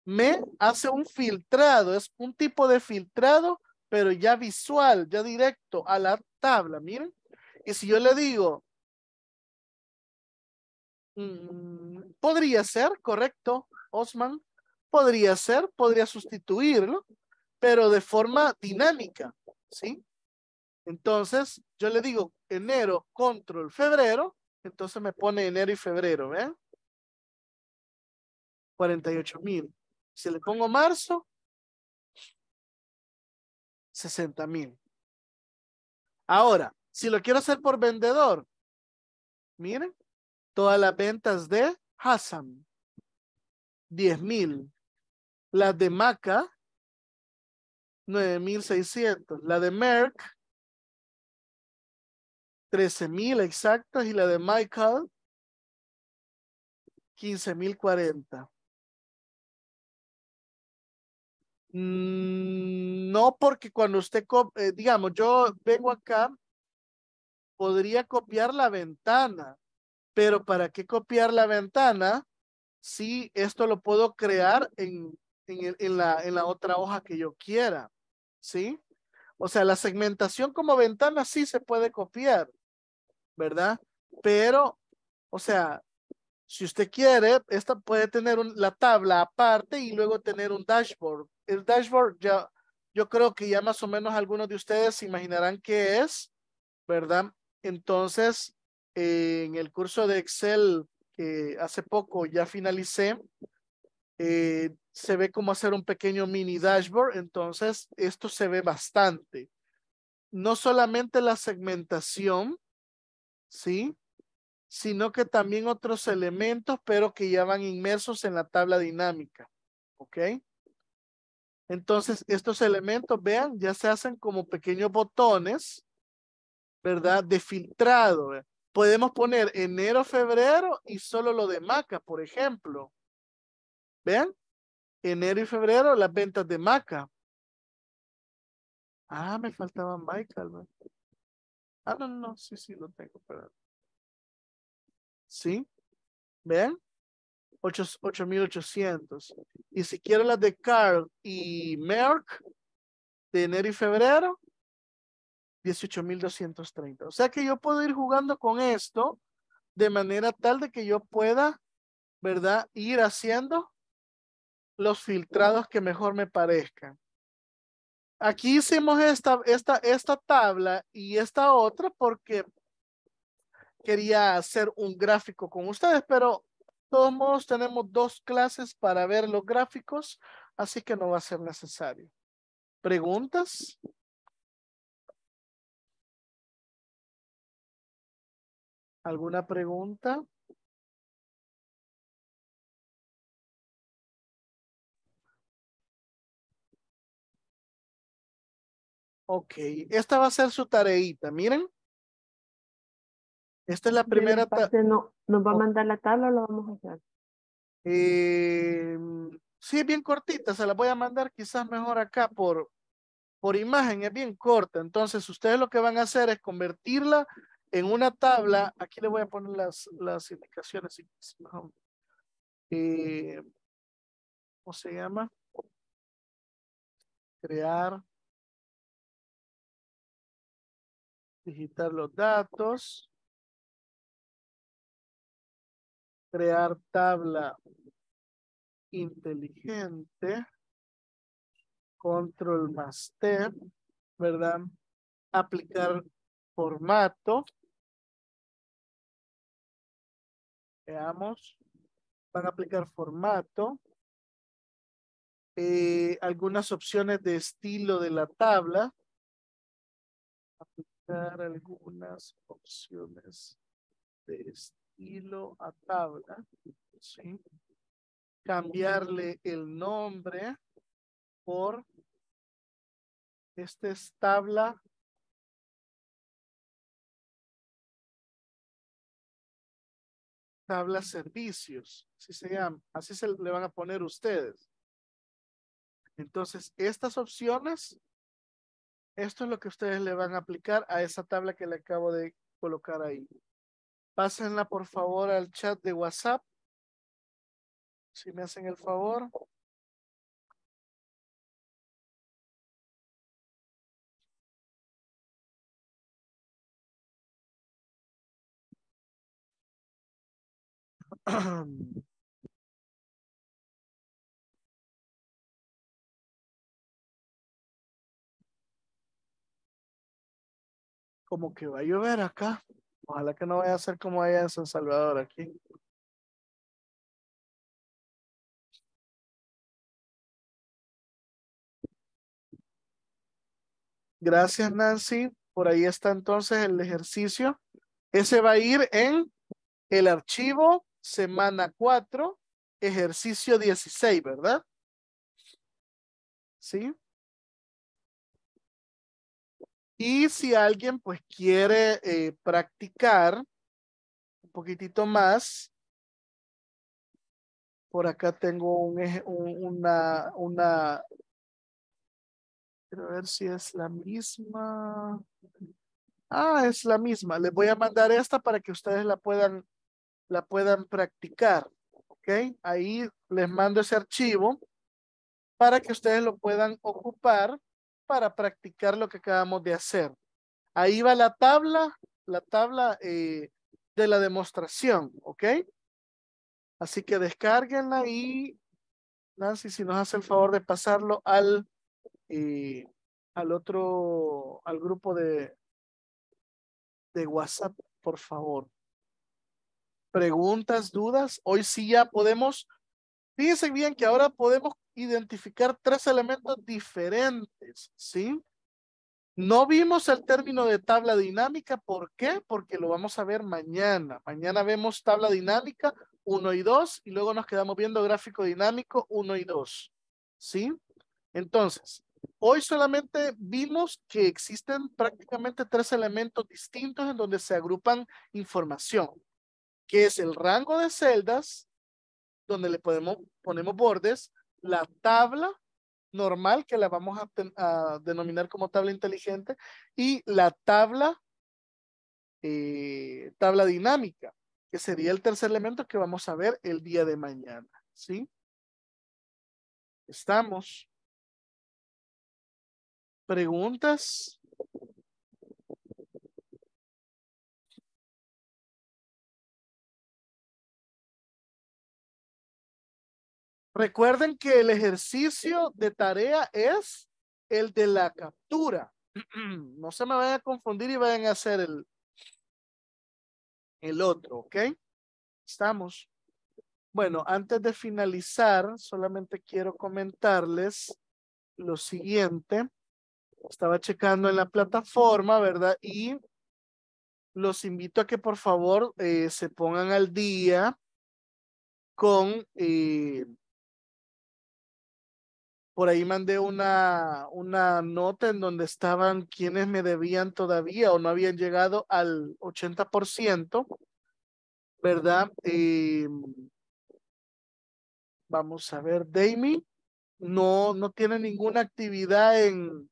Me hace un filtrado, es un tipo de filtrado, pero ya visual, ya directo a la tabla, miren. Y si yo le digo, mm, podría ser, correcto, Osman, podría ser, podría sustituirlo, pero de forma dinámica, ¿sí? Entonces, yo le digo enero, control, febrero, entonces me pone enero y febrero, y 48 mil. Si le pongo marzo, 60 mil. Ahora, si lo quiero hacer por vendedor, miren, todas las ventas de Hassan, 10 mil. Las de Maca, 9,600. La de Merck, 13.000 exactas y la de Michael 15.040. Mm, no, porque cuando usted, eh, digamos, yo vengo acá, podría copiar la ventana, pero ¿para qué copiar la ventana si esto lo puedo crear en, la, en la otra hoja que yo quiera? ¿Sí? O sea, la segmentación como ventana sí se puede copiar, ¿verdad? Pero, o sea, si usted quiere, esta puede tener la tabla aparte y luego tener un dashboard. El dashboard ya, yo creo que ya más o menos algunos de ustedes se imaginarán qué es, ¿verdad? Entonces, en el curso de Excel que hace poco ya finalicé, eh, se ve cómo hacer un pequeño mini dashboard, entonces esto se ve bastante. No solamente la segmentación, ¿sí? Sino que también otros elementos, pero que ya van inmersos en la tabla dinámica, ¿ok? Entonces, estos elementos, vean, ya se hacen como pequeños botones, ¿verdad? De filtrado. Podemos poner enero, febrero y solo lo de maca, por ejemplo. Vean, enero y febrero las ventas de maca. Ah, me faltaban Michael. Ah, no, no, sí, sí, lo tengo, pero. ¿Sí? ¿Ven? 8800. Y si quiero las de Carl y Merck, de enero y febrero, 18,230. O sea que yo puedo ir jugando con esto de manera tal de que yo pueda, ¿verdad? Ir haciendo los filtrados que mejor me parezcan. Aquí hicimos esta, esta, tabla y esta otra porque quería hacer un gráfico con ustedes, pero de todos modos tenemos dos clases para ver los gráficos, así que no va a ser necesario. ¿Preguntas? ¿Alguna pregunta? Ok, esta va a ser su tareita, miren. Esta es la primera tarea. No, ¿Nos va a mandar la tabla o lo vamos a hacer? Em, sí, es bien cortita, se la voy a mandar quizás mejor acá por, por imagen, es bien corta. Entonces, ustedes lo que van a hacer es convertirla en una tabla. Aquí le voy a poner las, las indicaciones. Eh, ¿Cómo se llama? Crear digitar los datos, crear tabla inteligente, control master. ¿verdad? Aplicar formato. Veamos. Van a aplicar formato. Eh, algunas opciones de estilo de la tabla dar algunas opciones de estilo a tabla, cambiarle el nombre por, esta es tabla tabla servicios, así se llama, así se le van a poner ustedes. Entonces, estas opciones esto es lo que ustedes le van a aplicar a esa tabla que le acabo de colocar ahí. Pásenla por favor al chat de WhatsApp. Si me hacen el favor. como que va a llover acá. Ojalá que no vaya a ser como allá en San Salvador aquí. Gracias, Nancy. Por ahí está entonces el ejercicio. Ese va a ir en el archivo semana 4, ejercicio 16, ¿verdad? ¿Sí? Y si alguien pues quiere eh, practicar un poquitito más, por acá tengo un, una, una, quiero ver si es la misma. Ah, es la misma. Les voy a mandar esta para que ustedes la puedan, la puedan practicar. ¿Ok? Ahí les mando ese archivo para que ustedes lo puedan ocupar para practicar lo que acabamos de hacer. Ahí va la tabla, la tabla eh, de la demostración, ¿ok? Así que descarguenla y Nancy, si nos hace el favor de pasarlo al, eh, al otro, al grupo de, de WhatsApp, por favor. Preguntas, dudas. Hoy sí ya podemos. Fíjense bien que ahora podemos identificar tres elementos diferentes, ¿sí? No vimos el término de tabla dinámica, ¿por qué? Porque lo vamos a ver mañana. Mañana vemos tabla dinámica 1 y 2 y luego nos quedamos viendo gráfico dinámico 1 y 2, ¿sí? Entonces, hoy solamente vimos que existen prácticamente tres elementos distintos en donde se agrupan información, que es el rango de celdas, donde le podemos, ponemos bordes, la tabla normal, que la vamos a, denominar como tabla inteligente, y la tabla, eh, tabla dinámica, que sería el tercer elemento que vamos a ver el día de mañana. ¿Sí? Estamos. ¿Preguntas? Recuerden que el ejercicio de tarea es el de la captura. No se me vayan a confundir y vayan a hacer el, el otro, ¿ok? Estamos. Bueno, antes de finalizar, solamente quiero comentarles lo siguiente. Estaba checando en la plataforma, ¿verdad? Y los invito a que por favor eh, se pongan al día con eh, por ahí mandé una, una nota en donde estaban quienes me debían todavía o no habían llegado al 80%, ¿verdad? Eh, vamos a ver, Dami no, no tiene ninguna actividad en,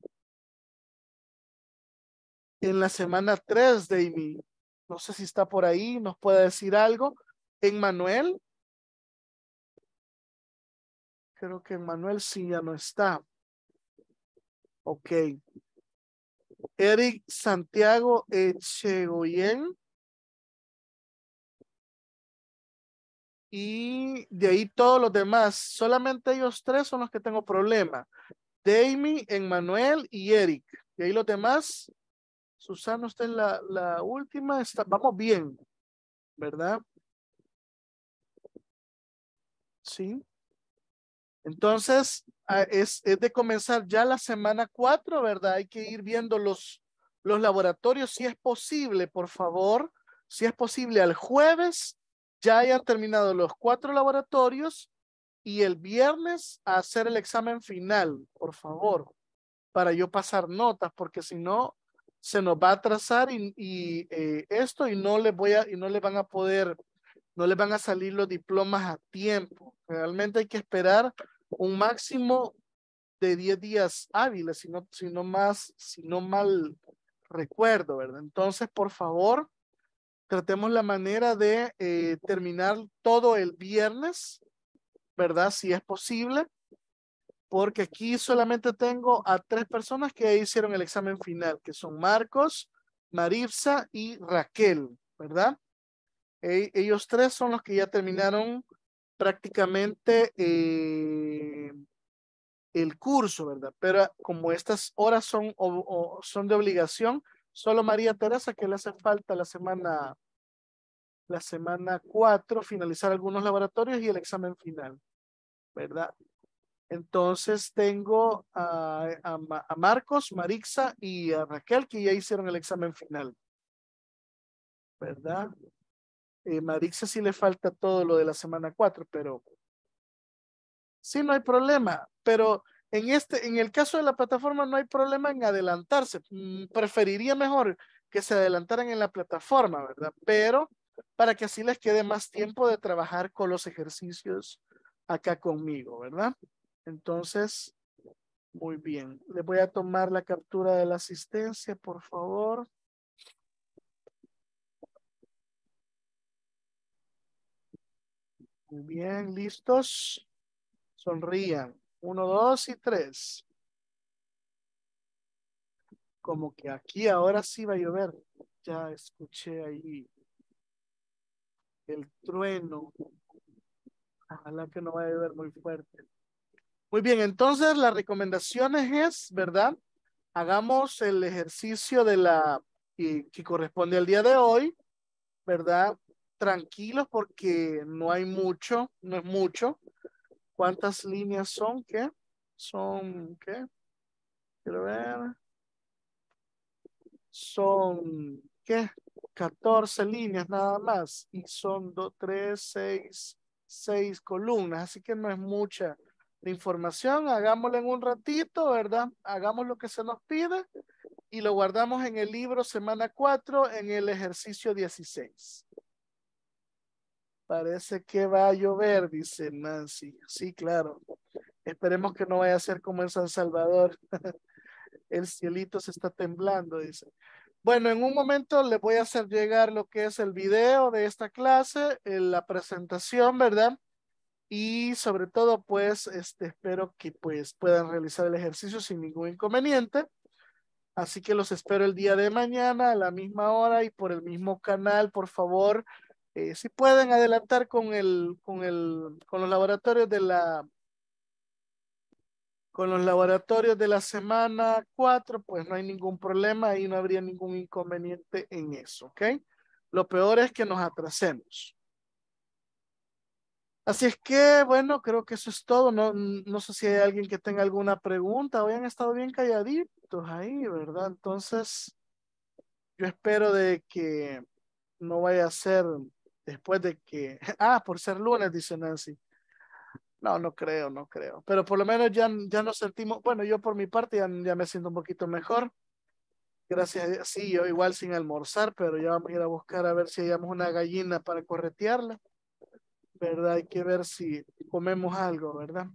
en la semana 3, Dami. No sé si está por ahí, nos puede decir algo. En Manuel, Creo que Manuel sí ya no está. Ok. Eric Santiago Echegoyen. Y de ahí todos los demás. Solamente ellos tres son los que tengo problema. Dami, Emmanuel y Eric. De ahí los demás. Susana, usted es la, la última. Está, vamos bien. ¿Verdad? Sí. Entonces, ah, es, de comenzar ya la semana cuatro, ¿verdad? Hay que ir viendo los, los laboratorios, si es posible, por favor, si es posible, al jueves ya hayan terminado los cuatro laboratorios y el viernes hacer el examen final, por favor, para yo pasar notas, porque si no, se nos va a atrasar y, eh, esto y no le voy a, y no les van a poder, no le van a salir los diplomas a tiempo. Realmente hay que esperar un máximo de 10 días hábiles, si no, más, si no mal recuerdo, ¿verdad? Entonces, por favor, tratemos la manera de eh, terminar todo el viernes, ¿verdad? Si es posible, porque aquí solamente tengo a tres personas que hicieron el examen final, que son Marcos, Maripsa y Raquel, ¿verdad? E, ellos tres son los que ya terminaron prácticamente eh, el curso, ¿verdad? Pero como estas horas son, son de obligación, solo María Teresa que le hace falta la semana la semana cuatro, finalizar algunos laboratorios y el examen final, ¿verdad? Entonces tengo a, a, a, Marcos, Marixa y a Raquel que ya hicieron el examen final, ¿verdad? Eh, Marixia sí le falta todo lo de la semana 4, pero sí no hay problema. Pero en este, en el caso de la plataforma no hay problema en adelantarse. Mm, preferiría mejor que se adelantaran en la plataforma, ¿verdad? Pero para que así les quede más tiempo de trabajar con los ejercicios acá conmigo, ¿verdad? Entonces, muy bien. Les voy a tomar la captura de la asistencia, por favor. Muy bien, listos. Sonrían. Uno, dos y tres. Como que aquí ahora sí va a llover. Ya escuché ahí el trueno. Ojalá que no vaya a llover muy fuerte. Muy bien, entonces las recomendaciones es, ¿verdad? Hagamos el ejercicio de la que corresponde al día de hoy, ¿verdad? tranquilos porque no hay mucho, no es mucho. ¿Cuántas líneas son? ¿Qué? Son, ¿qué? Quiero ver. Son, ¿qué? 14 líneas nada más y son 2, 3, 6, 6 columnas, así que no es mucha información. Hagámoslo en un ratito, ¿verdad? Hagamos lo que se nos pide y lo guardamos en el libro semana 4 en el ejercicio 16. Parece que va a llover, dice Nancy. Sí, claro. Esperemos que no vaya a ser como en San Salvador. El cielito se está temblando, dice. Bueno, en un momento les voy a hacer llegar lo que es el video de esta clase, eh, la presentación, ¿verdad? Y sobre todo, pues, este, espero que pues, puedan realizar el ejercicio sin ningún inconveniente. Así que los espero el día de mañana a la misma hora y por el mismo canal, por favor. Eh, si pueden adelantar con el, con el, con los laboratorios de la, con los laboratorios de la semana 4, pues no hay ningún problema y no habría ningún inconveniente en eso, ¿ok? Lo peor es que nos atrasemos. Así es que, bueno, creo que eso es todo. No, no sé si hay alguien que tenga alguna pregunta. Hoy estado bien calladitos ahí, ¿verdad? Entonces, yo espero de que no vaya a ser después de que, ah, por ser lunes, dice Nancy. No, no creo, no creo. Pero por lo menos ya, ya nos sentimos, bueno, yo por mi parte ya, me siento un poquito mejor. Gracias Sí, yo igual sin almorzar, pero ya vamos a ir a buscar a ver si hayamos una gallina para corretearla. ¿Verdad? Hay que ver si comemos algo, ¿verdad?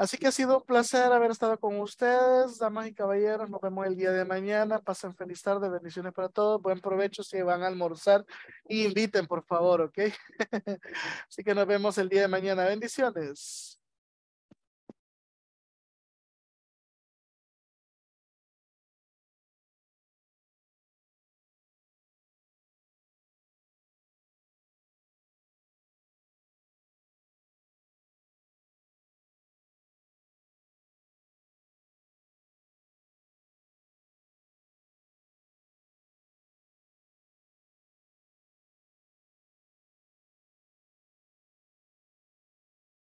Así que ha sido un placer haber estado con ustedes, damas y caballeros. Nos vemos el día de mañana. Pasen feliz tarde, bendiciones para todos. Buen provecho si van a almorzar. inviten, por favor, ¿ok? Así que nos vemos el día de mañana. Bendiciones.